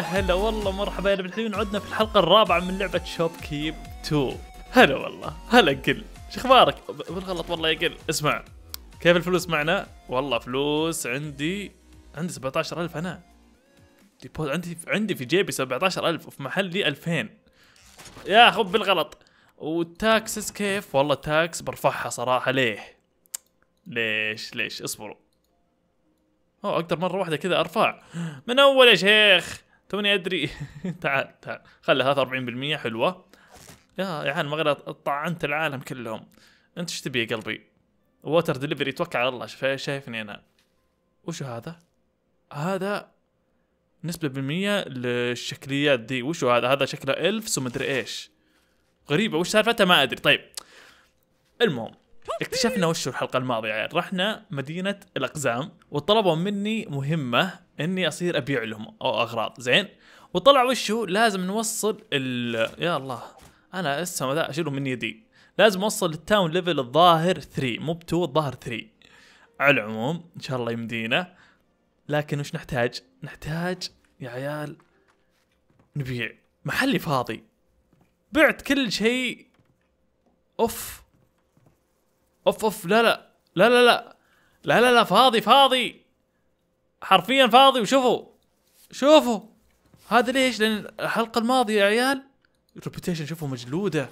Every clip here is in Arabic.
هلا والله مرحبا يا الحين عدنا في الحلقة الرابعة من لعبة شوب كيب 2 هلا والله هلا قل شو اخبارك؟ بالغلط والله يا قل اسمع كيف الفلوس معنا؟ والله فلوس عندي عندي 17000 انا ديبوز عندي عندي في جيبي 17000 وفي محلي 2000 يا خب بالغلط والتاكسس كيف؟ والله تاكس برفعها صراحة ليه؟ ليش ليش اصبروا اوه اقدر مرة واحدة كذا ارفع من اول يا شيخ توني ادري تعال تعال خلها 43% حلوه يا يا ما غير طعنت العالم كلهم انت ايش تبي يا قلبي ووتر دليفري توكل على الله شايفني انا وش هذا هذا نسبة بالمية للشكليات دي وشو هذا هذا شكله الفس ومدري ايش غريبة وش سالفتها ما ادري طيب المهم اكتشفنا وش الحلقه الماضيه يعني رحنا مدينه الاقزام وطلبوا مني مهمه اني اصير ابيع لهم او اغراض زين وطلع وشو لازم نوصل ال يا الله انا السما ذا اشيله من يدي لازم اوصل التاون ليفل الظاهر 3 مو بتو 2 الظاهر 3 على العموم ان شاء الله يمدينا لكن وش نحتاج؟ نحتاج يا عيال نبيع محلي فاضي بعت كل شيء اوف اوف اوف لا لا لا لا لا لا لا لا فاضي فاضي حرفيا فاضي وشوفوا شوفوا هذا ليش؟ لان الحلقه الماضيه يا عيال ريبوتيشن شوفوا مجلوده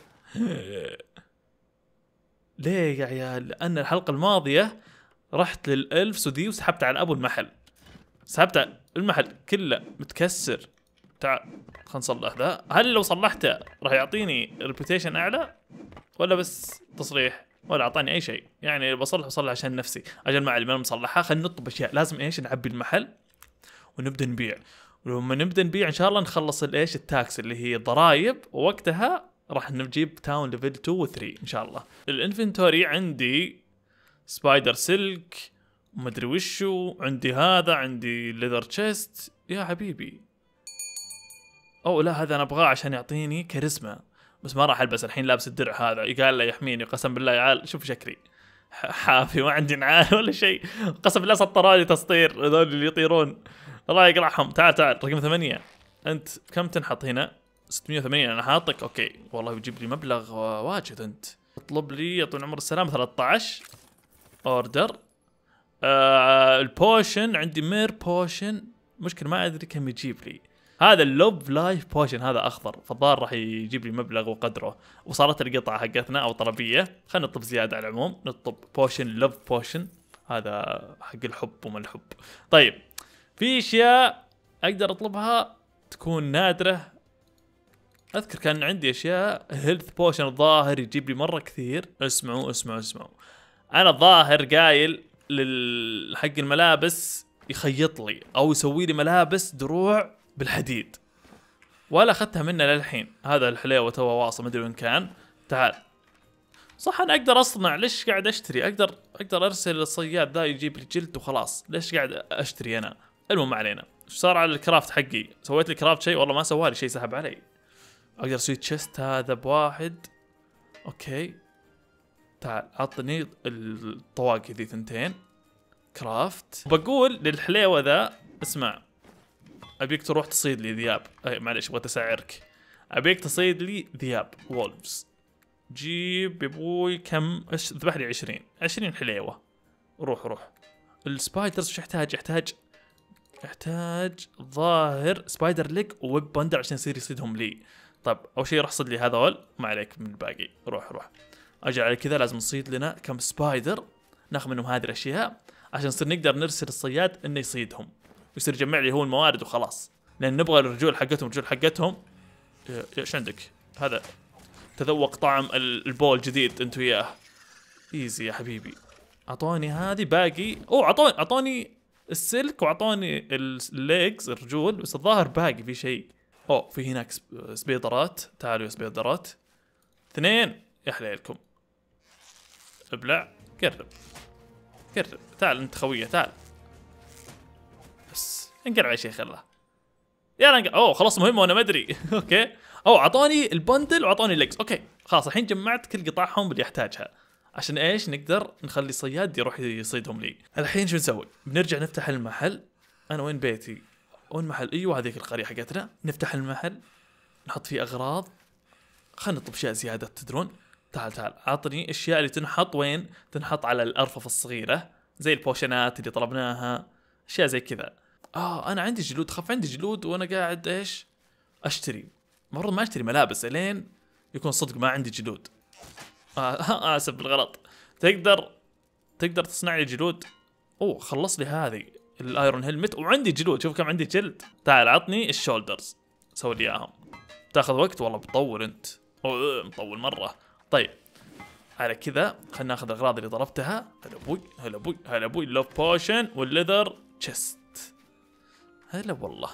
ليه يا عيال؟ لان الحلقه الماضيه رحت للالف سودي وسحبت على ابو المحل سحبت المحل كله متكسر تعال خلنا نصلح ذا هل لو صلحته راح يعطيني ريبوتيشن اعلى ولا بس تصريح ولا اعطاني اي شيء يعني بصلح بصلح عشان نفسي اجل ما علم مصلحه خلينا نطلب اشياء لازم ايش نعبي المحل ونبدا نبيع ولما نبدا نبيع ان شاء الله نخلص الايش التاكس اللي هي ضرائب ووقتها راح نجيب تاون ليفل 2 و 3 ان شاء الله الانفنتوري عندي سبايدر سلك ادري وشو عندي هذا عندي ليذر تشيست يا حبيبي او لا هذا انا ابغاه عشان يعطيني كاريزما بس ما راح البس الحين لابس الدرع هذا قال له يحميني قسم بالله يعال شوف شكلي حافي ما عندي نعال ولا شيء قسم بالله سطرالي تسطير هذول اللي يطيرون الله يقلعهم تعال تعال رقم ثمانية انت كم تنحط هنا 680 انا حاطك اوكي والله بيجيب لي مبلغ واجد انت اطلب لي يا طول عمر السلام 13 اوردر آه البوشن عندي مير بوشن مشكلة ما ادري كم يجيب لي هذا اللوب لايف بوشن هذا اخضر فالظاهر راح يجيب لي مبلغ وقدره وصارت القطعه حقتنا او طلبيه خلينا نطب زياده على العموم نطب بوشن لوف بوشن هذا حق الحب وما الحب طيب في اشياء اقدر اطلبها تكون نادره اذكر كان عندي اشياء هيلث بوشن الظاهر يجيب لي مره كثير اسمعوا اسمعوا اسمعوا انا الظاهر قايل حق الملابس يخيط لي او يسوي لي ملابس دروع بالحديد ولا اخذتها منه للحين هذا الحليوه توه واصل مدري وين كان تعال صح انا اقدر اصنع ليش قاعد اشتري اقدر اقدر ارسل الصياد ذا يجيب لي جلد وخلاص ليش قاعد اشتري انا المهم ما علينا ايش صار على الكرافت حقي سويت لي كرافت شيء والله ما سوالي شيء سحب علي اقدر اسوي تشيست هذا بواحد اوكي تعال عطني الطواقي ذي ثنتين كرافت بقول للحليوه ذا اسمع ابيك تروح تصيد لي ذياب أي معلش ابغى اسعرك ابيك تصيد لي ذياب وولفز جيب يا ابوي كم ايش ذبح لي 20 20 حليوه روح روح السبايدرز وش يحتاج يحتاج يحتاج ظاهر سبايدر ليج وويب بندر عشان يصير يصيدهم لي طب اول شيء راح اصيد لي هذول ما عليك من الباقي روح روح اجل على كذا لازم نصيد لنا كم سبايدر ناخذ منهم هذه الاشياء عشان نصير نقدر نرسل الصياد انه يصيدهم ويصير يجمع لي هو الموارد وخلاص لان نبغى الرجول حقتهم الرجول حقتهم ايش عندك؟ هذا تذوق طعم البول جديد انت وياه ايزي يا حبيبي اعطوني هذه باقي اوه اعطوني اعطوني السلك واعطوني الليجز الرجول بس الظاهر باقي في شيء اوه في هناك سبيدرات تعالوا يا سبيدرات اثنين يا حليلكم ابلع قرب قرب تعال انت خويه تعال انقلع يا شيخ الله يلا انقلع اوه خلاص مهمه وانا ما ادري اوكي او اعطوني البندل واعطوني ليكس اوكي خلاص الحين جمعت كل قطعهم اللي احتاجها عشان ايش نقدر نخلي صياد يروح يصيدهم لي الحين شو نسوي بنرجع نفتح المحل انا وين بيتي وين محل ايوه هذيك القريه حقتنا نفتح المحل نحط فيه اغراض خلينا نطلب اشياء زياده تدرون تعال تعال اعطني اشياء اللي تنحط وين تنحط على الارفف الصغيره زي البوشنات اللي طلبناها اشياء زي كذا اه انا عندي جلود خف عندي جلود وانا قاعد ايش اشتري المفروض ما اشتري ملابس الين يكون صدق ما عندي جلود آه،, آه اسف بالغلط تقدر تقدر تصنع لي جلود اوه خلص لي هذه الايرون هيلمت وعندي جلود شوف كم عندي جلد تعال عطني الشولدرز سوي لي اياهم تاخذ وقت والله بتطول انت أوه مطول مره طيب على كذا خلينا ناخذ الاغراض اللي ضربتها هلا ابوي هلا ابوي هلا ابوي اللوف بوشن والليذر تشيست هلا والله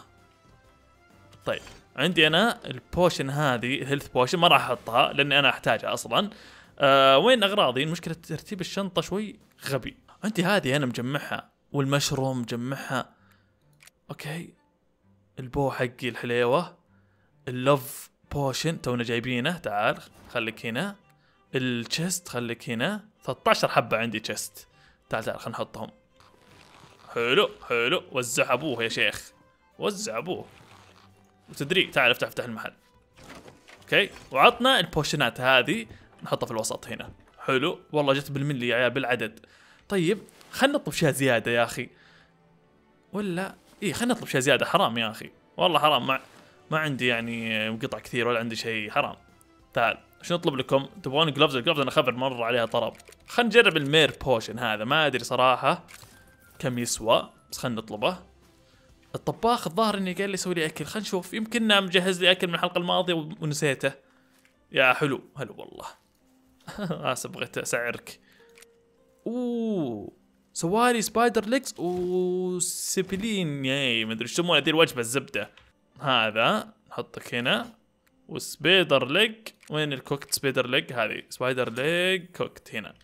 طيب عندي انا البوشن هذه هيلث بوشن ما راح احطها لاني انا احتاجها اصلا آه وين اغراضي المشكله ترتيب الشنطه شوي غبي عندي هذه انا مجمعها والمشروم مجمعها اوكي البو حقي الحليوه اللف بوشن تونا جايبينه تعال خليك هنا التشست خليك هنا 13 حبه عندي تشست تعال تعال خلينا نحطهم حلو حلو وزع ابوه يا شيخ وزع ابوه وتدري تعال افتح افتح المحل اوكي وعطنا البوشنات هذه نحطها في الوسط هنا حلو والله جت بالملي يا عيال بالعدد طيب خلينا نطلب شيء زياده يا اخي ولا اي خلينا نطلب شيء زياده حرام يا اخي والله حرام ما ما عندي يعني قطع كثير ولا عندي شيء حرام تعال شو نطلب لكم تبغون جلوفز الجلوفز انا خبر مره عليها طلب خلينا نجرب المير بوشن هذا ما ادري صراحه كم يسوى بس خلينا نطلبه الطباخ الظاهر اني قال لي سوي لي اكل خلينا نشوف يمكن مجهز لي اكل من الحلقه الماضيه ونسيته يا حلو حلو والله اسف بغيت اسعرك اوه سوالي سبايدر ليكس وسبلين ياي ادري ايش يسمونها ذي الوجبه الزبده هذا نحطك هنا وسبايدر ليج وين الكوكت سبايدر ليج هذه سبايدر ليج كوكت هنا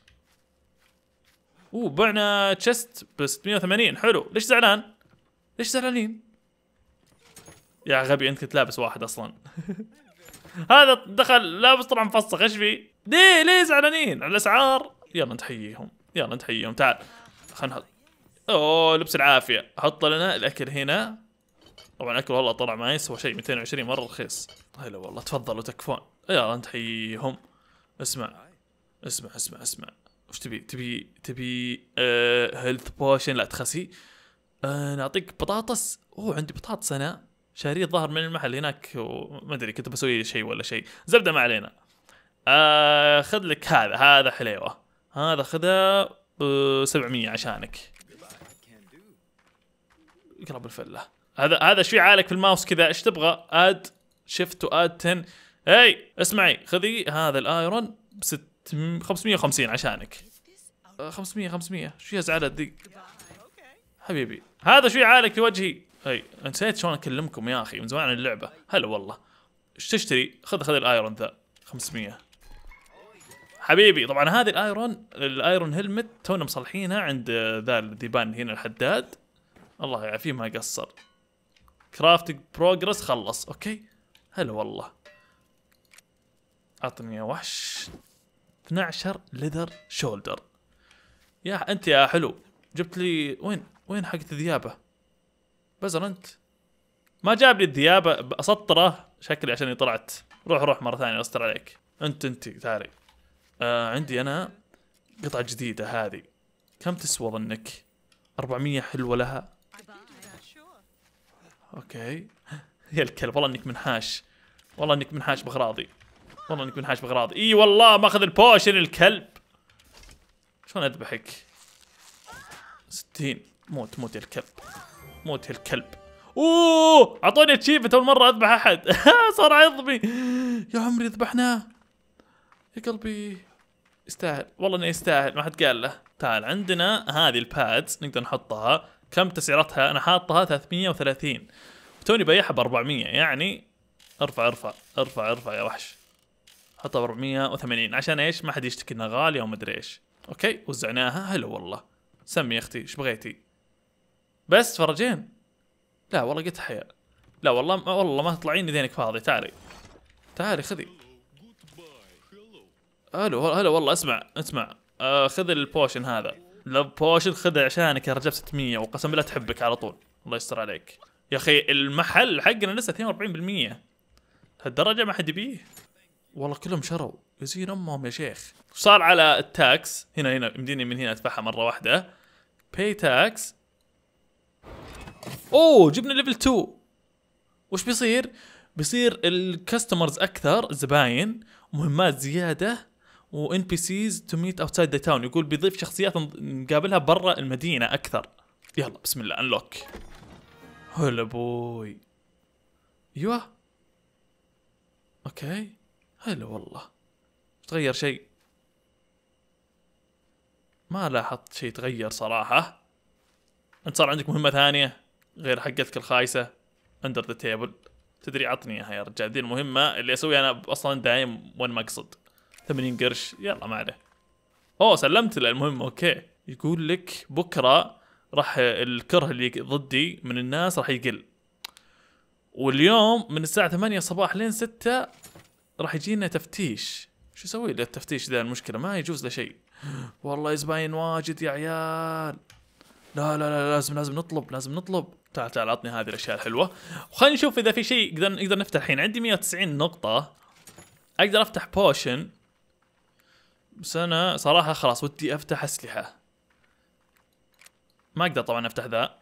اوه بعنا تشست ب 680 حلو ليش زعلان؟ ليش زعلانين؟ يا غبي انت كنت لابس واحد اصلا هذا دخل لابس طلع مفصخ ايش فيه؟ ليه ليه زعلانين على الاسعار؟ يلا نتحييهم يلا نتحييهم تعال خلنا نحط اوه لبس العافيه حط لنا الاكل هنا طبعا الاكل والله طلع ما يسوى شيء 220 مره رخيص هلا والله تفضلوا تكفون يلا نتحييهم اسمع اسمع اسمع اسمع وش تبي تبي تبي آه هيلث بوشن لا تخسي آه نعطيك بطاطس اوه عندي بطاطس انا شاريه الظاهر من المحل هناك وما ادري كنت بسوي شيء ولا شيء زبده ما علينا آه خذ لك هذا هذا حليوه هذا خذه آه 700 عشانك اقرب الفله هذا هذا شو عالك في الماوس كذا ايش تبغى اد شيفت واد 10 اي اسمعي خذي هذا الايرون ب 550 عشانك 500 آه، 500 شو زعلت ذي حبيبي هذا شو عالك في وجهي هي نسيت شلون اكلمكم يا اخي من زمان عن اللعبه هلا والله ايش تشتري خذ خذ الايرون ذا 500 حبيبي طبعا هذه الايرون الايرون هيلمت تونا مصلحينها عند آه، ذا الذيبان هنا الحداد الله يعافيه ما قصر كرافتنج بروجرس خلص اوكي هلا والله اعطني يا وحش 12 ليذر شولدر يا انت يا حلو جبت لي وين وين حق الذيابه بزر انت ما جاب لي الذيابه اسطره شكلي عشان طلعت روح روح مره ثانيه استر عليك انت انت تعالي آه عندي انا قطعه جديده هذه كم تسوى ظنك 400 حلوه لها اوكي يا الكلب والله انك منحاش والله انك منحاش بغراضي والله انك منحاش باغراض اي والله ماخذ البوشن الكلب شلون اذبحك 60 موت موت يا الكلب موت يا الكلب اوه اعطوني اتشيفت اول مره اذبح احد صار عظمي يا عمري ذبحناه يا قلبي يستاهل والله انه يستاهل ما حد قال له تعال عندنا هذه البادز نقدر نحطها كم تسعيرتها انا حاطها 330 توني بايعها ب 400 يعني ارفع ارفع ارفع ارفع يا وحش حطها ب 480 عشان ايش ما حد يشتكي انها غاليه وما ادري ايش اوكي وزعناها هلا والله سمي يا اختي ايش بغيتي بس فرجين لا والله قلت حياء لا والله ما والله ما تطلعين اذينك فاضي تعالي تعالي خذي الو هلا والله اسمع اسمع آه خذ البوشن هذا لو بوشن خذه عشانك يا رجب 600 وقسم بالله تحبك على طول الله يستر عليك يا اخي المحل حقنا لسه 42% هالدرجه ما حد يبيه والله كلهم شروا يزين امهم يا شيخ صار على التاكس هنا هنا يمديني من هنا ادفعها مره واحده باي تاكس اوه جبنا ليفل 2 وش بيصير؟ بيصير الكاستمرز اكثر الزباين مهمات زياده وان بي سيز تو ميت اوتسايد ذا تاون يقول بيضيف شخصيات نقابلها برا المدينه اكثر يلا بسم الله انلوك هلا بوي ايوه اوكي هلا والله تغير شيء ما لاحظت شيء تغير صراحة انت صار عندك مهمة ثانية غير حقتك الخايسة اندر ذا تيبل تدري عطني اياها يا رجال ذي المهمة اللي اسويها انا اصلا دايم وين ما اقصد 80 قرش يلا ما عليه اوه سلمت له المهمة اوكي يقول لك بكرة راح الكره اللي ضدي من الناس راح يقل واليوم من الساعة 8 صباح لين 6 راح يجينا تفتيش شو اسوي له التفتيش ذا المشكله ما يجوز له شيء والله زباين واجد يا عيال لا لا لا لازم لازم نطلب لازم نطلب تعال تعال عطني هذه الاشياء الحلوه وخلينا نشوف اذا في شيء نقدر نقدر نفتح الحين عندي 190 نقطه اقدر افتح بوشن بس انا صراحه خلاص ودي افتح اسلحه ما اقدر طبعا افتح ذا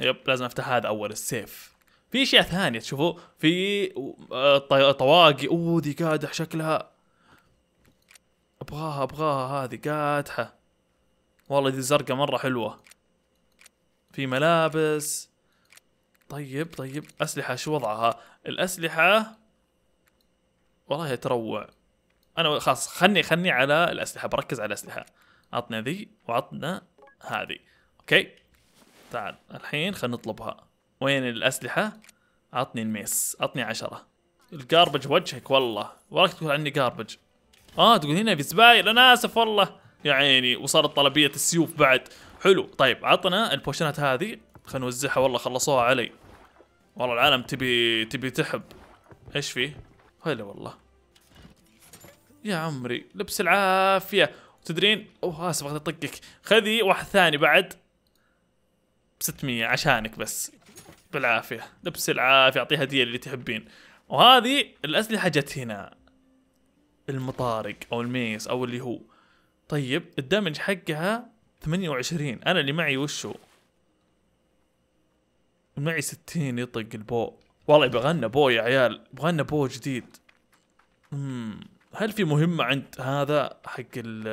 يب لازم افتح هذا اول السيف في اشياء ثانيه تشوفوا في آه، طواقي اوه ذي قادح شكلها ابغاها ابغاها هذه قادحه والله ذي الزرقاء مره حلوه في ملابس طيب طيب اسلحه شو وضعها الاسلحه والله تروع انا خلاص خلني خلني على الاسلحه بركز على الاسلحه عطنا ذي وعطنا هذه اوكي تعال الحين خلينا نطلبها وين الاسلحه عطني الميس عطني عشرة الجاربج وجهك والله وراك تقول عني جاربج اه تقول هنا في زبايل انا اسف والله يا عيني وصارت طلبيه السيوف بعد حلو طيب عطنا البوشنات هذه خلينا نوزعها والله خلصوها علي والله العالم تبي تبي تحب ايش فيه هلا والله يا عمري لبس العافيه تدرين اوه اسف اخذت طقك خذي واحد ثاني بعد 600 عشانك بس بالعافيه لبس العافيه اعطيها هديه اللي تحبين وهذه الاسلحه جت هنا المطارق او الميس او اللي هو طيب الدمج حقها 28 انا اللي معي وشو معي 60 يطق البو والله يبغى لنا بو يا عيال يبغى لنا بو جديد مم. هل في مهمة عند هذا حق ال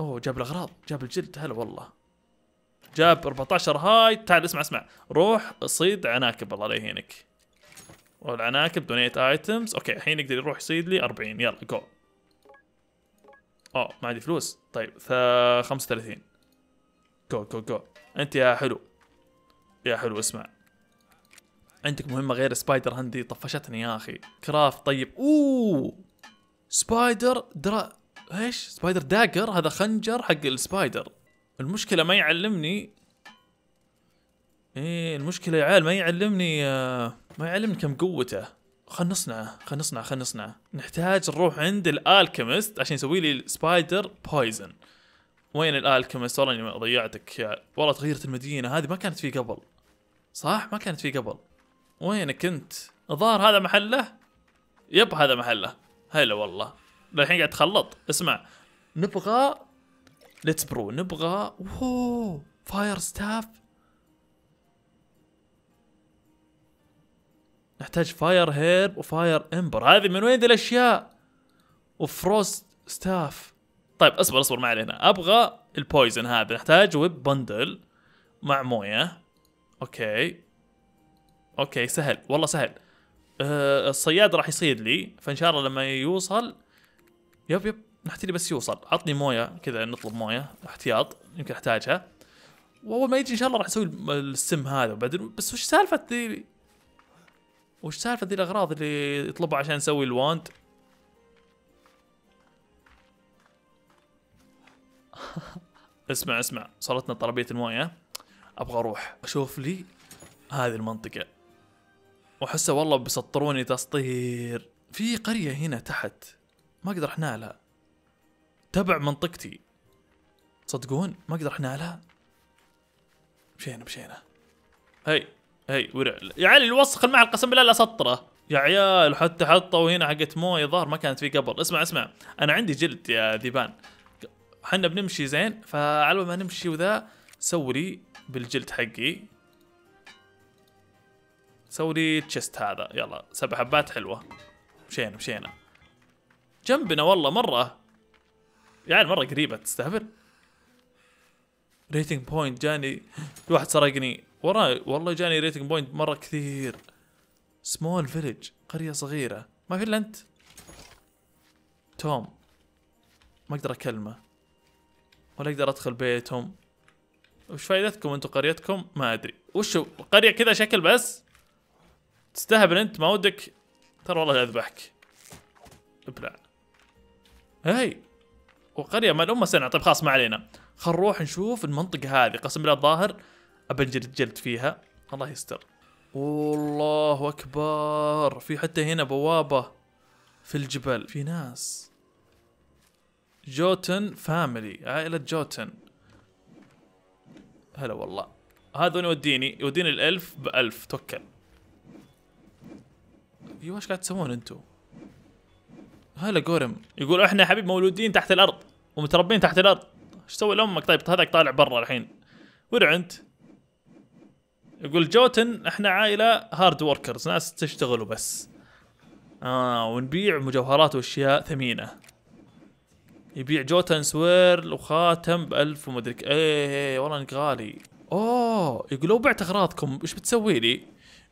اوه جاب الاغراض جاب الجلد هلا والله جاب 14 هاي تعال اسمع اسمع روح صيد عناكب الله لا يهينك والعناكب دونيت ايتمز اوكي الحين يقدر يروح يصيد لي 40 يلا جو اوه ما عندي فلوس طيب 35 جو جو جو انت يا حلو يا حلو اسمع عندك مهمة غير سبايدر هندي طفشتني يا اخي كرافت طيب اوه سبايدر درا ايش سبايدر داجر هذا خنجر حق السبايدر المشكلة ما يعلمني ايه المشكلة يا عيال ما يعلمني آه، ما يعلمني كم قوته خلنا نصنعه خلنا نصنعه خلنا نصنعه نحتاج نروح عند الالكيمست عشان يسوي لي سبايدر بويزن وين الالكيمست والله اني ضيعتك يا والله تغيرت المدينة هذه ما كانت في قبل صح ما كانت في قبل وينك انت الظاهر هذا محله يب هذا محله هلا والله للحين قاعد تخلط اسمع نبغى ليتس برو نبغى اوه فاير ستاف نحتاج فاير هيرب وفاير امبر هذه من وين ذي الاشياء وفروست ستاف طيب اصبر اصبر ما علينا ابغى البويزن هذا نحتاج ويب بندل مع مويه اوكي اوكي سهل والله سهل أه الصياد راح يصيد لي فان شاء الله لما يوصل يب يب نحتلي بس يوصل عطني مويه كذا نطلب مويه احتياط يمكن احتاجها واول ما يجي ان شاء الله راح اسوي السم هذا وبعدين بس وش سالفه ذي وش سالفه ذي الاغراض اللي يطلبها عشان نسوي الواند اسمع اسمع صارتنا طلبيه المويه ابغى اروح اشوف لي هذه المنطقه واحسه والله بيسطروني تسطير في قريه هنا تحت ما اقدر احنا لها تبع منطقتي تصدقون ما اقدر احنالها مشينا مشينا هي هي ورع يا علي الوسخ المعلقة قسم بالله لا سطره يا عيال حتى حطوا هنا حقت مويه ظهر ما كانت في قبل اسمع اسمع انا عندي جلد يا ذيبان حنا بنمشي زين فعلى ما نمشي وذا سوري بالجلد حقي سوري تشست هذا يلا سبع حبات حلوه مشينا مشينا جنبنا والله مره يا عيال مره قريبه تستهبل ريتنج بوينت جاني واحد سرقني وراي والله جاني ريتنج بوينت مره كثير سمول فيلج قريه صغيره ما في الا انت توم ما اقدر اكلمه ولا اقدر ادخل بيتهم وش فائدتكم انتم قريتكم ما ادري وش قريه كذا شكل بس تستهبل انت ما ودك ترى والله اذبحك ابلع هاي وقريه ما الامه سنه طيب خلاص ما علينا خل نروح نشوف المنطقه هذه قسم بالله الظاهر ابنجلد جلد فيها الله يستر والله اكبر في حتى هنا بوابه في الجبل في ناس جوتن فاميلي عائله جوتن هلا والله هذا وين يوديني يوديني الالف بالف توكل ايوه ايش قاعد تسوون انتم هلا جورم يقول احنا حبيب مولودين تحت الارض ومتربين تحت الارض ايش تسوي لامك طيب هذاك طالع برا الحين ورع انت يقول جوتن احنا عائله هارد وركرز ناس تشتغل وبس اه ونبيع مجوهرات واشياء ثمينه يبيع جوتن سويرل وخاتم ب 1000 ومدري ايه, ايه والله انك غالي اوه يقول لو بعت اغراضكم ايش بتسوي لي؟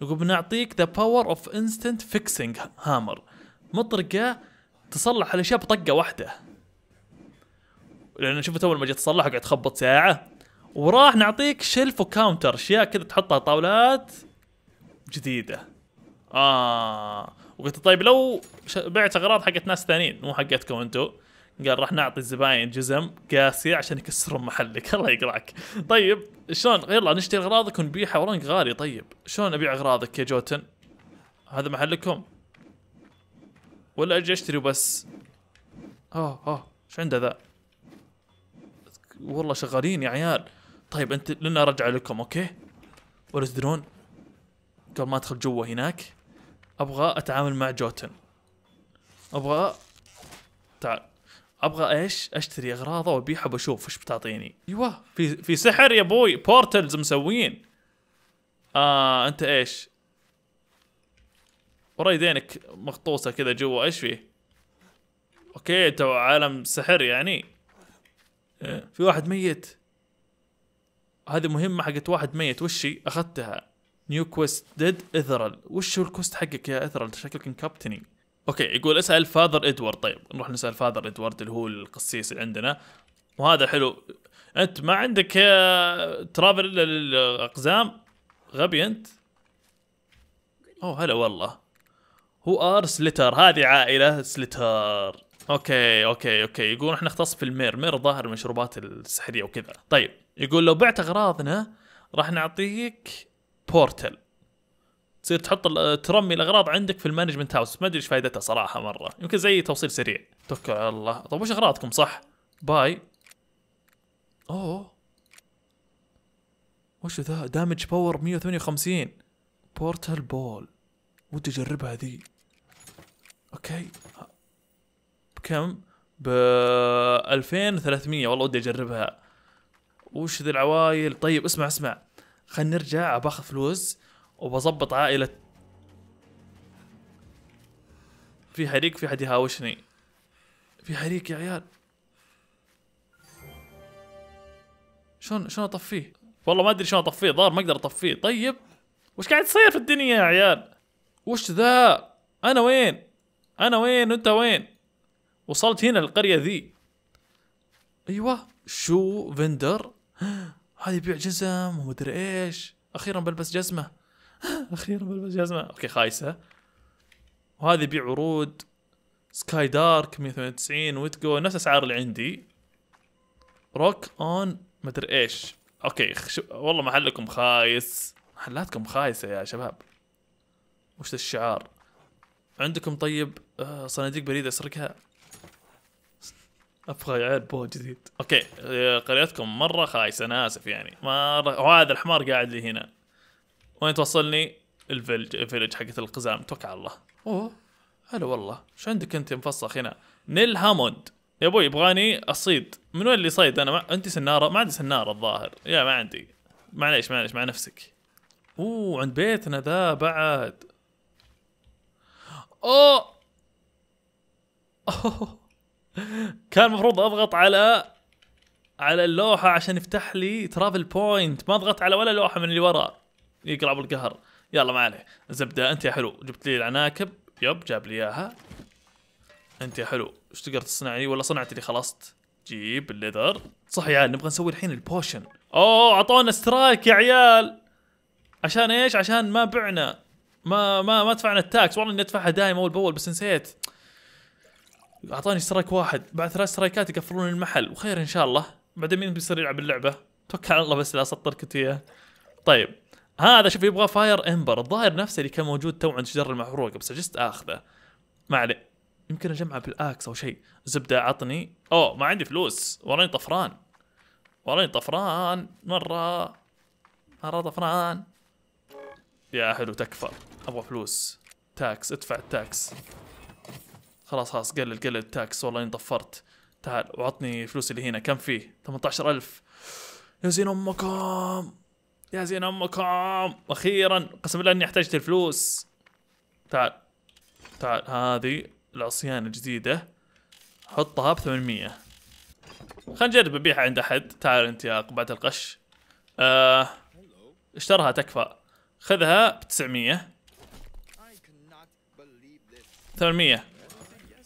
يقول بنعطيك ذا باور اوف انستنت فيكسنج هامر مطرقه تصلح الاشياء بطقه واحده لان شفت اول ما جيت تصلح قاعد تخبط ساعه وراح نعطيك شلف وكاونتر اشياء كذا تحطها طاولات جديده اه وقلت طيب لو بعت اغراض حقت ناس ثانيين مو حقتكم انتم قال راح نعطي الزباين جزم قاسيه عشان يكسرون محلك الله يقرعك طيب شلون يلا نشتري اغراضك ونبيعها ورنك غالي طيب شلون ابيع اغراضك يا جوتن هذا محلكم ولا اجي اشتري وبس اه اه ايش عنده ذا والله شغالين يا عيال طيب انت لنا رجع لكم اوكي ولا تدرون قبل ما ادخل جوا هناك ابغى اتعامل مع جوتن ابغى تعال ابغى ايش اشتري اغراضه وابيعها بشوف ايش بتعطيني ايوه في في سحر يا ابوي بورتلز مسوين آه انت ايش ورا يدينك مغطوسه كذا جوا ايش فيه؟ اوكي انت عالم سحر يعني إيه، في واحد ميت هذه مهمة حقت واحد ميت وشي اخذتها نيو كويست ديد اثرل وش هو الكوست حقك يا اثرل شكلك كابتني اوكي يقول اسال فاذر ادوارد طيب نروح نسال فاذر ادوارد اللي هو القسيس اللي عندنا وهذا حلو انت ما عندك ترافل الا للاقزام غبي انت اوه هلا والله هو ار سليتر هذه عائله سليتر اوكي اوكي اوكي يقول احنا نختص في المير مير ظاهر المشروبات السحريه وكذا طيب يقول لو بعت اغراضنا راح نعطيك بورتل تصير تحط ترمي الاغراض عندك في المانجمنت هاوس ما ادري ايش فائدتها صراحه مره يمكن زي توصيل سريع توكل على الله طيب وش اغراضكم صح باي اوه وش ذا دامج باور 158 بورتال بول ودي اجربها ذي اوكي بكم؟ ب 2300 والله ودي اجربها وش ذي العوايل طيب اسمع اسمع خلينا نرجع باخذ فلوس وبظبط عائلة في حريق في حد يهاوشني في حريق يا عيال شلون شلون اطفيه؟ والله ما ادري شلون اطفيه ضار ما اقدر اطفيه طيب وش قاعد يصير في الدنيا يا عيال؟ وش ذا؟ انا وين؟ انا وين وانت وين وصلت هنا القريه ذي ايوه شو فندر هذا يبيع جزم ومدري ايش اخيرا بلبس جزمه اخيرا بلبس جزمه اوكي خايسه وهذا يبيع ورود سكاي دارك 198 ويتجو نفس الاسعار اللي عندي روك اون مدري ايش اوكي شو والله محلكم خايس محلاتكم خايسه يا شباب وش الشعار عندكم طيب آه، صناديق بريد اسرقها ابغى عيب بو جديد اوكي آه، قريتكم مره خايسه انا اسف يعني مره وهذا الحمار قاعد لي هنا وين توصلني الفيلج الفيلج حقت القزام توكل على الله اوه هلا والله شو عندك انت مفسخ هنا نيل هاموند يا ابوي يبغاني اصيد من وين اللي صيد انا ما... انت سناره ما عندي سناره الظاهر يا ما عندي معليش معليش مع نفسك اوه عند بيتنا ذا بعد اوه كان المفروض اضغط على على اللوحه عشان يفتح لي ترافل بوينت ما ضغطت على ولا لوحه من اللي ورا يقلع بالقهر يلا ما عليه زبده انت يا حلو جبت لي العناكب يب جاب لي اياها انت يا حلو ايش تقدر تصنع لي ولا صنعت لي خلصت جيب الليذر صح يا عيال نبغى نسوي الحين البوشن اوه اعطونا سترايك يا عيال عشان ايش عشان ما بعنا ما ما ما دفعنا التاكس والله اني ادفعها دائما اول باول بس نسيت اعطاني سترايك واحد بعد ثلاث سترايكات يقفلون المحل وخير ان شاء الله بعدين مين بيصير يلعب اللعبه توكل على الله بس لا سطر كنت طيب هذا شوف يبغى فاير امبر الظاهر نفسه اللي كان موجود تو عند شجر المحروقه بس جست اخذه ما عليه يمكن اجمعه بالاكس او شيء زبده عطني اوه ما عندي فلوس وراني طفران وراني طفران مره مره طفران يا حلو تكفى ابغى فلوس تاكس ادفع التاكس خلاص خلاص قلل قلل التاكس والله اني طفرت تعال وعطني فلوس اللي هنا كم فيه 18000 يا زين امكم يا زين امكم اخيرا قسم بالله اني احتجت الفلوس تعال تعال هذه العصيان الجديدة حطها ب 800 خلينا نجرب نبيعها عند احد تعال انت يا قبعة القش آه اشترها تكفى خذها ب 900 800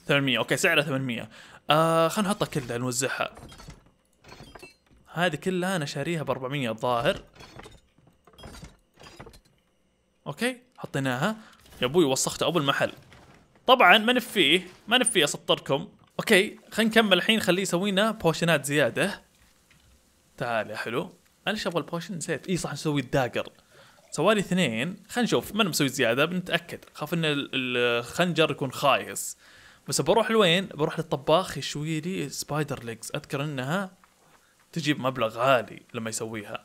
800 اوكي سعرها 800 آه خلينا نحطها كلها نوزعها هذه كلها انا شاريها ب 400 الظاهر اوكي حطيناها يا ابوي وسخت ابو المحل طبعا ما نفيه ما نفيه اسطركم اوكي خلينا نكمل الحين خليه يسوي لنا بوشنات زياده تعال يا حلو انا ايش ابغى البوشن نسيت اي صح نسوي الداجر سوالي اثنين خلينا نشوف ما مسوي زياده بنتاكد خاف ان الخنجر يكون خايس بس بروح لوين؟ بروح للطباخ يشوي لي سبايدر ليجز اذكر انها تجيب مبلغ غالي لما يسويها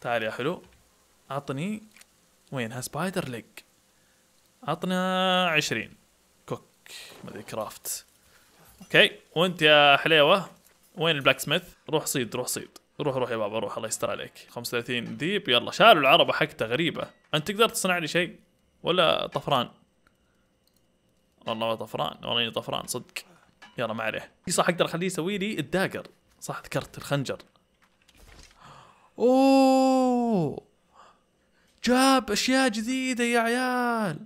تعال يا حلو اعطني وينها سبايدر ليج عطنا عشرين كوك ما ادري كرافت اوكي وانت يا حليوه وين البلاك سميث روح صيد روح صيد روح روح يا بابا روح الله يستر عليك 35 ديب يلا شالوا العربه حقته غريبه انت تقدر تصنع لي شيء ولا طفران والله طفران والله اني طفران صدق يلا ما عليه صح اقدر اخليه يسوي لي الداجر صح ذكرت الخنجر اوه جاب اشياء جديده يا عيال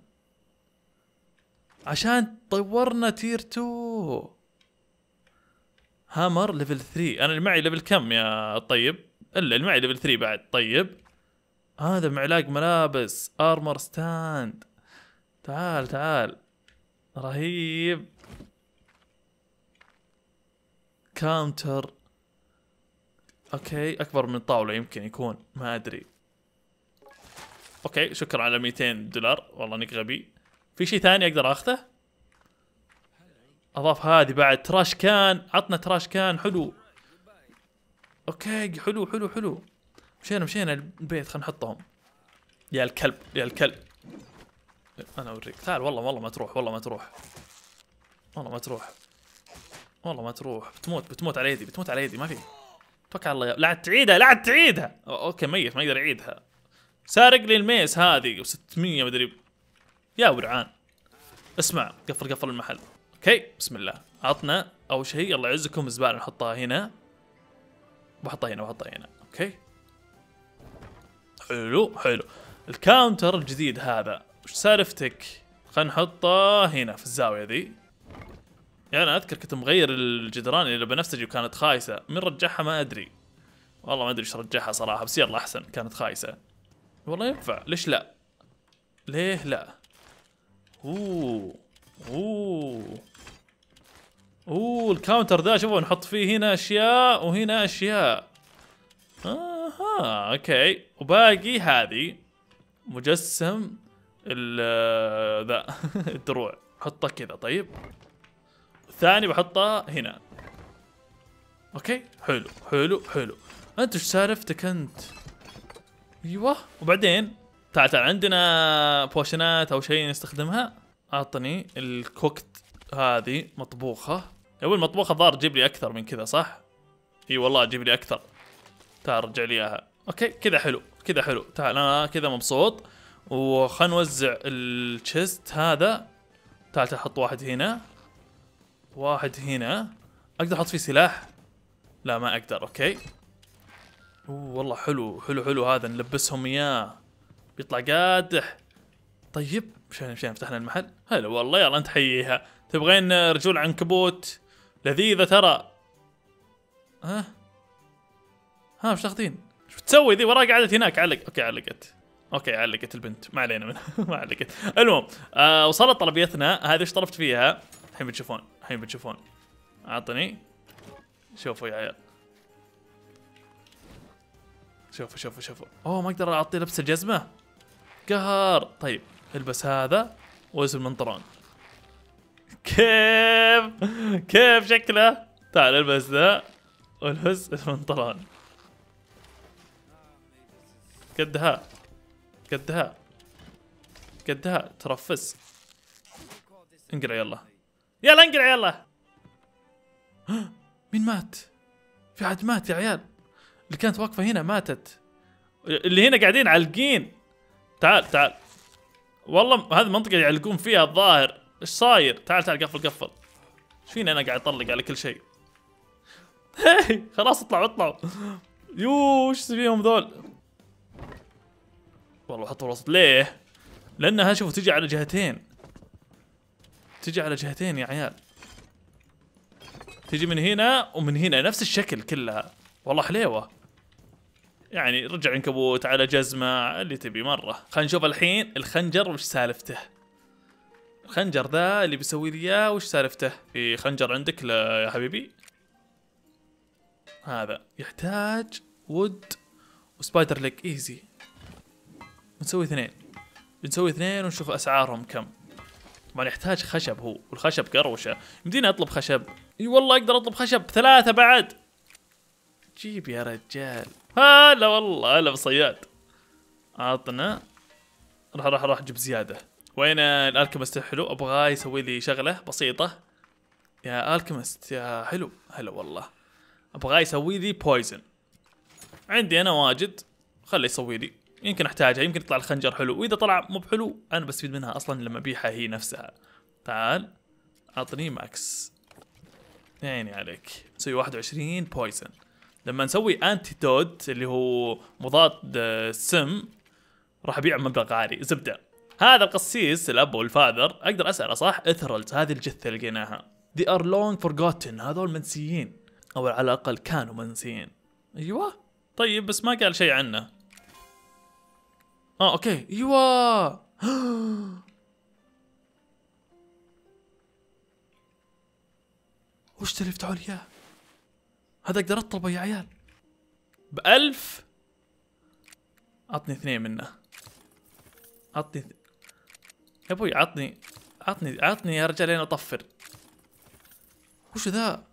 عشان طورنا تير 2 هامر ليفل 3 انا اللي معي ليفل كم يا طيب الا اللي معي ليفل 3 بعد طيب هذا معلاق ملابس ارمر ستاند تعال تعال رهيب كاونتر اوكي اكبر من طاوله يمكن يكون ما ادري اوكي شكرا على 200 دولار والله انك غبي في شيء ثاني اقدر اخذه اضاف هذه بعد تراش كان عطنا تراش كان حلو اوكي حلو حلو حلو مشينا مشينا البيت خلينا نحطهم يا الكلب يا الكلب انا اوريك تعال والله والله ما تروح والله ما تروح والله ما تروح والله ما تروح بتموت بتموت على يدي بتموت على يدي ما في توكل على الله لا عاد تعيدها لا عاد تعيدها اوكي ميت ما يقدر يعيدها سارق لي الميس هذه و600 مدري يا ورعان اسمع قفل قفل المحل اوكي بسم الله عطنا اول شيء الله يعزكم الزباله نحطها هنا بحطها هنا بحطها هنا اوكي حلو حلو الكاونتر الجديد هذا وش سالفتك خلينا نحطه هنا في الزاويه ذي يعني انا اذكر كنت مغير الجدران اللي بنفسجي وكانت خايسه من رجعها ما ادري والله ما ادري ايش رجعها صراحه بس يلا احسن كانت خايسه والله ينفع ليش لا ليه لا اوه اوه اوه الكاونتر ذا شوفوا نحط فيه هنا اشياء وهنا اشياء اها آه اوكي وباقي هذه مجسم ال آه، ذا الدروع حطه كذا طيب الثاني بحطه هنا اوكي حلو حلو حلو انت ايش سالفتك انت ايوه وبعدين تعال تعال عندنا بوشنات او شيء نستخدمها اعطني الكوكت هذه مطبوخة يا ابوي المطبوخة الظاهر تجيب لي أكثر من كذا صح؟ اي والله تجيب لي أكثر تعال رجع لي إياها أوكي كذا حلو كذا حلو تعال أنا كذا مبسوط وخل نوزع الشيست هذا تعال تعال حط واحد هنا واحد هنا أقدر أحط فيه سلاح؟ لا ما أقدر أوكي اوه والله حلو حلو حلو هذا نلبسهم اياه بيطلع قادح طيب مشان مشان فتحنا المحل هلا والله يلا انت حييها تبغين رجول عنكبوت لذيذة ترى ها ها مش تاخذين شو تسوي ذي وراها قعدت هناك علق اوكي علقت اوكي علقت البنت ما علينا منها ما علقت المهم آه وصلت طلبيتنا هذه ايش طلبت فيها الحين بتشوفون الحين بتشوفون اعطني شوفوا يا عيال شوفوا شوفوا شوفوا اوه ما اقدر اعطيه لبس الجزمه قهر طيب البس هذا واسم المنطرون كيف كيف شكله تعال البس ذا والهز البنطلون قدها قدها قدها ترفس انقلع يلا يلا انقلع يلا مين مات؟ في حد مات يا عيال اللي كانت واقفة هنا ماتت اللي هنا قاعدين عالقين تعال تعال والله هذه المنطقة يعلقون فيها الظاهر ايش صاير تعال تعال قفل قفل ايش فيني انا قاعد اطلق على كل شيء هي خلاص اطلعوا اطلعوا يو ايش فيهم ذول والله حطوا الوسط ليه لانها شوف تجي على جهتين تجي على جهتين يا عيال تجي من هنا ومن هنا نفس الشكل كلها والله حليوه يعني رجع عنكبوت على جزمه اللي تبي مره خلينا نشوف الحين الخنجر وش سالفته الخنجر ذا اللي بيسوي لي اياه وش سالفته؟ في خنجر عندك يا حبيبي؟ هذا يحتاج وود وسبايدر ليج ايزي بنسوي اثنين بنسوي اثنين ونشوف اسعارهم كم طبعا يحتاج خشب هو والخشب قروشه يمديني اطلب خشب اي والله اقدر اطلب خشب ثلاثة بعد جيب يا رجال هلا والله هلا بالصياد عطنا راح راح راح جيب زيادة وين الالكيمست الحلو ابغاه يسوي لي شغله بسيطه يا الكيمست يا حلو هلا والله ابغاه يسوي لي بويزن عندي انا واجد خليه يسوي لي يمكن احتاجها يمكن يطلع الخنجر حلو واذا طلع مو بحلو انا بستفيد منها اصلا لما ابيعها هي نفسها تعال اعطني ماكس عيني عليك نسوي 21 بويزن لما نسوي انتيدوت اللي هو مضاد آه، سم راح ابيع مبلغ عالي زبده هذا القسيس الاب والفاذر اقدر اساله صح اثرلت هذه الجثه اللي لقيناها they are long forgotten هذول منسيين او على الاقل كانوا منسيين ايوه طيب بس ما قال شيء عنه اه اوكي ايوه وش تبي يفتحوا لي اياه؟ هذا اقدر اطلبه يا عيال بألف عطني اثنين منه عطني يا ابوي عطني عطني عطني يا رجال لين اطفر وش ذا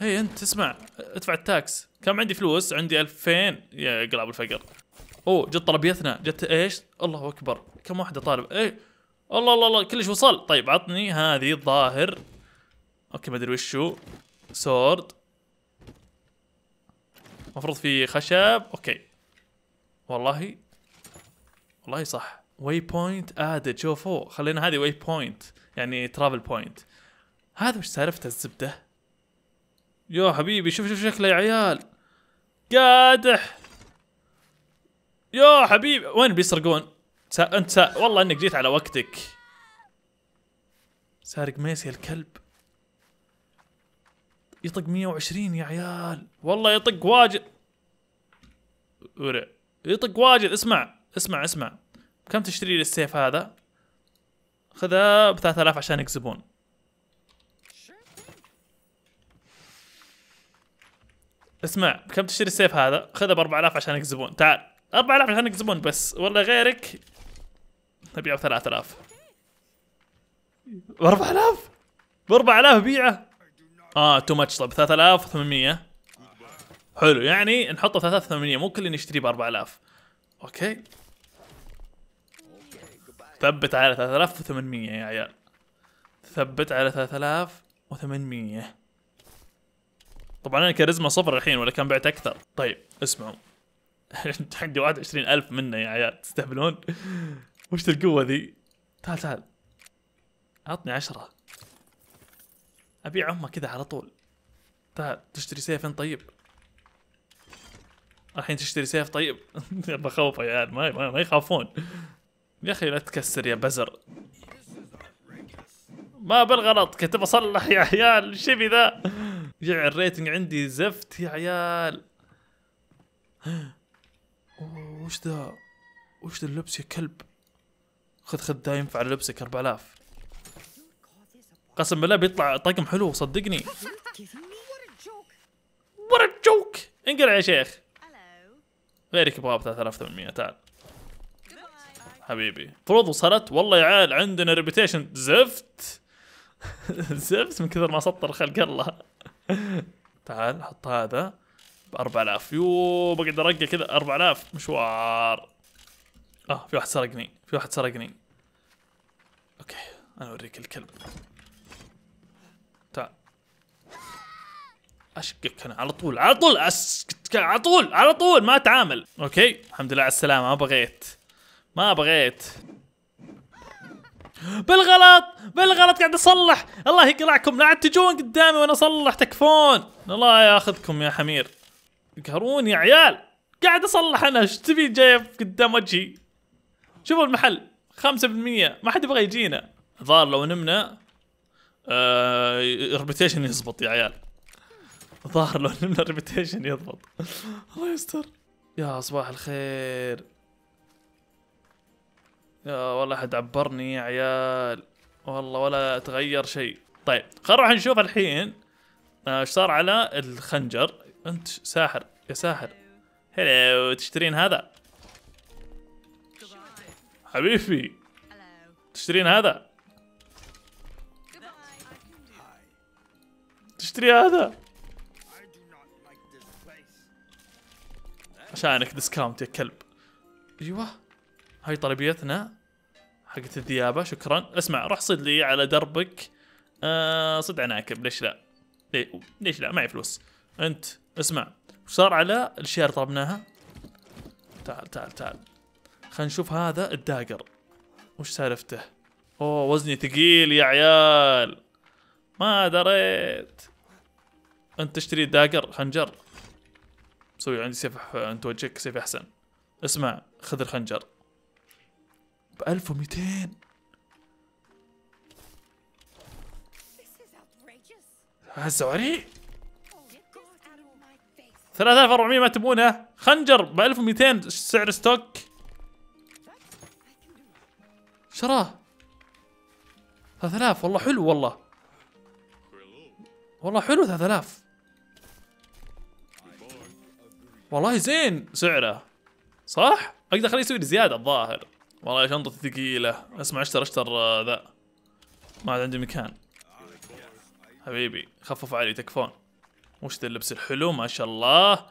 هي انت اسمع ادفع التاكس كم عندي فلوس عندي 2000 يا قلاب الفقر اوه جت طلبيتنا جت ايش الله اكبر كم واحده طالب ايه الله الله الله كلش وصل طيب عطني هذه الظاهر اوكي ما ادري هو سورد المفروض في خشب اوكي والله والله صح واي بوينت اد شوفوا خلينا هذه واي بوينت يعني ترافل بوينت هذا وش سالفته الزبده يا حبيبي شوف شوف شكله يا عيال قادح يا حبيبي وين بيسرقون سا... انت سا... والله انك جيت على وقتك سارق ميسي الكلب يطق 120 يا عيال والله يطق واجد ورع يطق واجد اسمع اسمع اسمع كم تشتري لي السيف هذا خذه ب 3000 عشان يكذبون اسمع كم تشتري السيف هذا خذه ب 4000 عشان يكذبون تعال 4000 عشان يكذبون بس والله غيرك ابيعه ب 3000 ب 4000 ب 4000 بيعه اه تو ماتش طب 3800 حلو يعني نحطه 3800 مو كل اللي نشتريه ب 4000 اوكي ثبت على 3800 يا عيال ثبت على 3800 طبعا انا كاريزما صفر الحين ولا كان بعت اكثر طيب اسمعوا عندي 21000 منه يا عيال تستهبلون وش القوه ذي تعال تعال عطني عشرة ابيع عمه كذا على طول تعال تشتري سيف انت طيب الحين تشتري سيف طيب بخوفه يا عيال ما, ما يخافون يا اخي لا تكسر يا بزر ما بالغلط كنت بصلح يا عيال ايش ذا يا الريتنج عندي زفت يا عيال اوه وش ذا وش ذا اللبس يا كلب خذ خذ ذا ينفع لبسك 4000 قسم بالله بيطلع طقم حلو صدقني ورا جوك انقلع يا شيخ غيرك يبغاه ب 3800 تعال حبيبي فروض وصلت والله يا عيال عندنا ريبيتيشن زفت زفت من كثر ما سطر خلق الله تعال حط هذا ب 4000 يو بقعد ارقى كذا 4000 مشوار اه في واحد سرقني في واحد سرقني اوكي انا اوريك الكلب تعال اشقك انا على طول على طول اسكت على طول على طول ما اتعامل اوكي الحمد لله على السلامه ما بغيت ما بغيت بالغلط بالغلط قاعد اصلح الله يقلعكم لا تجون قدامي وانا اصلح تكفون الله ياخذكم يا حمير تقهرون يا عيال قاعد اصلح انا ايش تبي جايب قدام وجهي شوفوا المحل 5% ما حد يبغى يجينا الظاهر لو نمنا آه ريبيتيشن يزبط يا عيال الظاهر لو نمنا ريبيتيشن يضبط الله يستر يا صباح الخير يا والله حد عبرني يا عيال والله ولا تغير شيء طيب خلينا نروح نشوف الحين آه، ايش صار على الخنجر انت ساحر يا ساحر هلو تشترين هذا حبيبي تشترين هذا تشتري هذا عشانك ديسكاونت يا كلب ايوه هاي طلبيتنا حقت الذيابه شكرا اسمع روح صيد لي على دربك آه صد عناكب ليش لا ليش لا معي فلوس انت اسمع وش صار على الاشياء اللي طلبناها تعال تعال تعال خلينا نشوف هذا الداجر وش سالفته اوه وزني ثقيل يا عيال ما دريت انت تشتري داجر خنجر مسوي عندي سيف انت وجهك سيف احسن اسمع خذ الخنجر ب 1200 هالسواري 3400 ما تبونه خنجر ب 1200 سعر ستوك شراه 3000 والله حلو والله والله حلو 3000 والله زين سعره صح؟ اقدر اخليه يسوي لي زياده الظاهر والله شنطتي ثقيلة اسمع اشتر اشتر آه، ذا ما عاد عندي مكان حبيبي خفف علي تكفون وش ذا اللبس الحلو ما شاء الله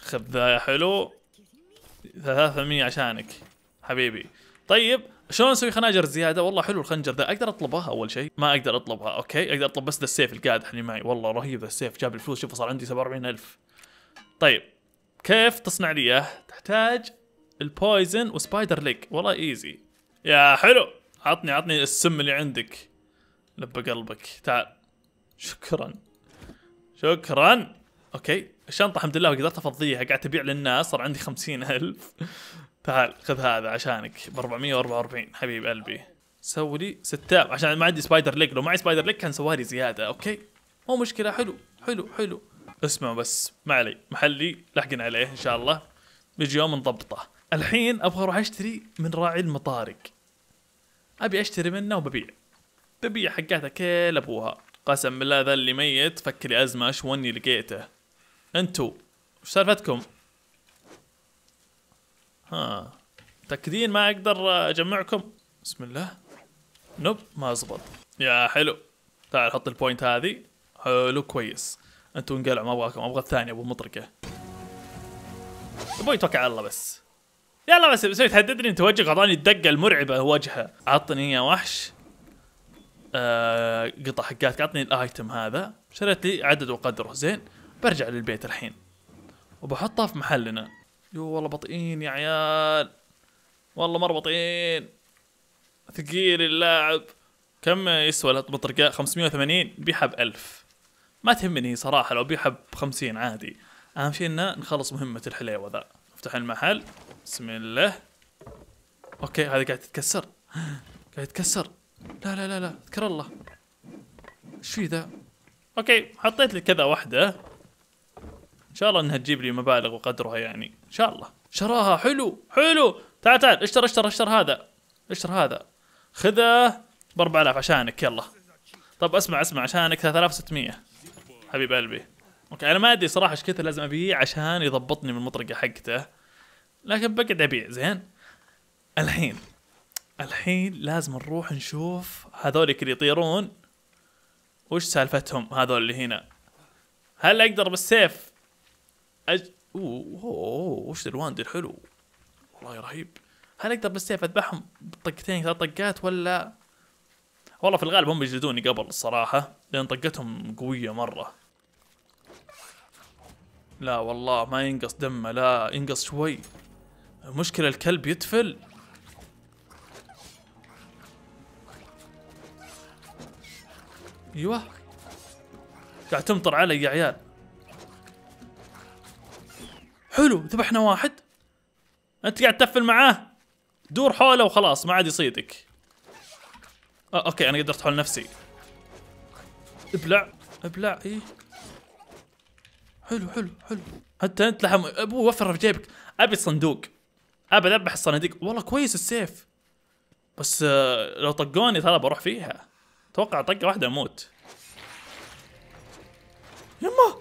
خذ ذا يا حلو 300 عشانك حبيبي طيب شلون نسوي خناجر زياده والله حلو الخنجر ذا اقدر اطلبها اول شيء ما اقدر اطلبها اوكي اقدر اطلب بس ذا السيف القادح اللي معي والله رهيب ذا السيف جاب الفلوس شوف صار عندي 47000 طيب كيف تصنع لي اياه تحتاج البويزن وسبايدر ليج والله ايزي يا حلو عطني عطني السم اللي عندك لب قلبك تعال شكرا شكرا اوكي الشنطه الحمد لله قدرت افضيها قاعد ابيع للناس صار عندي 50000 تعال خذ هذا عشانك ب 444 حبيب قلبي سوي لي ستاب عشان ما عندي سبايدر ليج لو معي سبايدر ليج كان سوالي زياده اوكي مو مشكله حلو حلو حلو اسمعوا بس ما علي محلي لحقن عليه ان شاء الله بيجي يوم نضبطه الحين ابغى اروح اشتري من راعي المطارق ابي اشتري منه وببيع ببيع حقاتها كل ابوها قسم بالله ذا اللي ميت فك لي ازمه شو اني لقيته انتو وش سالفتكم؟ ها متاكدين ما اقدر اجمعكم؟ بسم الله نب ما زبط يا حلو تعال حط البوينت هذه حلو كويس انتو انقلعوا ما ابغاكم ابغى الثاني ابو مطرقه ابوي توكل على الله بس يلا بس بس تهددني انت وجهك اعطاني الدقه المرعبه وجهه عطني يا وحش آه قطع حقاتك عطني الايتم هذا شريت لي عدد وقدره زين برجع للبيت الحين وبحطها في محلنا يو والله بطيئين يا عيال والله مره بطيئين ثقيل اللاعب كم يسوى بطرقاء 580 بيحب 1000 ما تهمني صراحه لو بيحب 50 عادي اهم شيء انه نخلص مهمه الحليوه ذا افتح المحل بسم الله اوكي هذا قاعد تتكسر قاعد يتكسر لا لا لا لا اذكر الله ايش في ذا اوكي حطيت لي كذا واحده ان شاء الله انها تجيب لي مبالغ وقدرها يعني ان شاء الله شراها حلو حلو تعال تعال اشتر اشتر اشتر هذا اشتر هذا خذه ب 4000 عشانك يلا طب اسمع اسمع عشانك 3600 حبيب قلبي اوكي انا ما ادري صراحه ايش كثر لازم ابيه عشان يضبطني من المطرقه حقته لكن بقعد ابيع زين الحين الحين لازم نروح نشوف هذول اللي يطيرون وش سالفتهم هذول اللي هنا هل اقدر بالسيف أج... اوه, وش الوان دي الحلو والله رهيب هل اقدر بالسيف اذبحهم بطقتين ثلاث طقات ولا والله في الغالب هم بيجلدوني قبل الصراحة لأن طقتهم قوية مرة لا والله ما ينقص دمه لا ينقص شوي المشكلة الكلب يتفل ايوه قاعد تمطر علي يا عيال حلو ذبحنا واحد انت قاعد تفل معاه دور حوله وخلاص ما عاد يصيدك أو اوكي انا قدرت حول نفسي ابلع ابلع ايه حلو حلو حلو حتى انت لحم ابوه وفر في جيبك ابي صندوق ابى اذبح الصناديق والله كويس السيف بس آه، لو طقوني ترى بروح فيها اتوقع طقه واحده اموت يما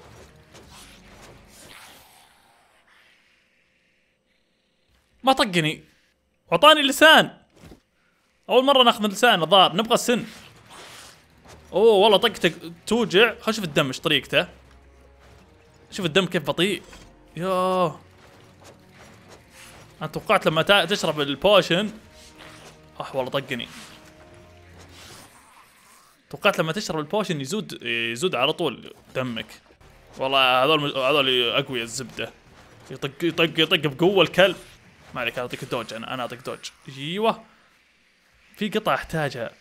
ما طقني اعطاني لسان اول مره ناخذ لسان الظاهر نبغى السن اوه والله طقتك توجع خل نشوف الدم ايش طريقته شوف الدم كيف بطيء يوه انا توقعت لما تشرب البوشن اح والله طقني توقعت لما تشرب البوشن يزود يزود على طول دمك والله هذول هذول اقوياء الزبده يطق يطق يطق بقوه الكلب ما عليك اعطيك دوج انا انا اعطيك دوج ايوه في قطع احتاجها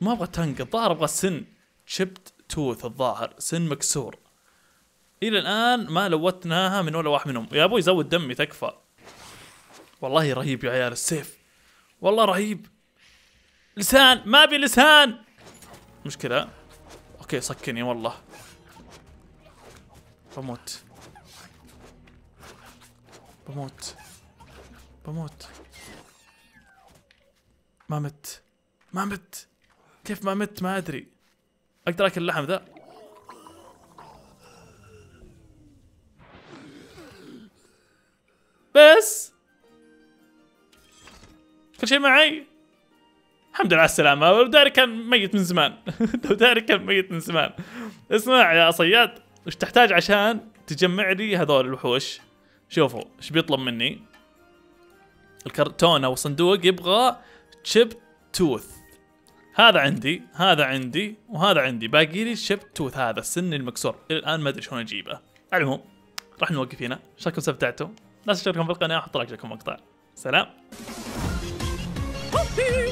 ما ابغى تنق الظاهر ابغى سن شبت توث الظاهر سن مكسور الى الان ما لوتناها من ولا واحد منهم يا ابوي زود دمي تكفى والله رهيب يا عيال السيف والله رهيب لسان ما بي لسان مشكلة اوكي صكني والله بموت بموت بموت ما مت ما مت كيف ما مت ما ادري اقدر اكل اللحم ذا بس كل شيء معي الحمد لله على السلامة لو داري كان ميت من زمان لو داري كان ميت من زمان اسمع يا صياد وش تحتاج عشان تجمع لي هذول الوحوش شوفوا ايش بيطلب مني الكرتونة او صندوق يبغى تشيب توث هذا عندي هذا عندي وهذا عندي باقي لي الشيب توث هذا السن المكسور الى الان ما ادري شلون اجيبه على العموم راح نوقف هنا شكرا استمتعتوا لا تشتركون في القناه واحط لايك لكم مقطع سلام Hee-hee!